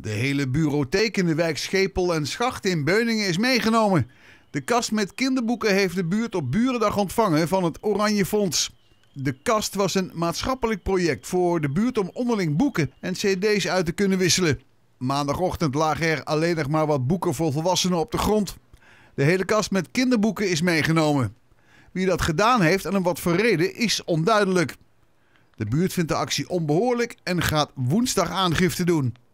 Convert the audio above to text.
De hele bureautheek in de wijk Schepel en Schacht in Beuningen is meegenomen. De kast met kinderboeken heeft de buurt op Burendag ontvangen van het Oranje Fonds. De kast was een maatschappelijk project voor de buurt om onderling boeken en cd's uit te kunnen wisselen. Maandagochtend lagen er alleen nog maar wat boeken voor volwassenen op de grond. De hele kast met kinderboeken is meegenomen. Wie dat gedaan heeft en om wat voor reden is onduidelijk. De buurt vindt de actie onbehoorlijk en gaat woensdag aangifte doen.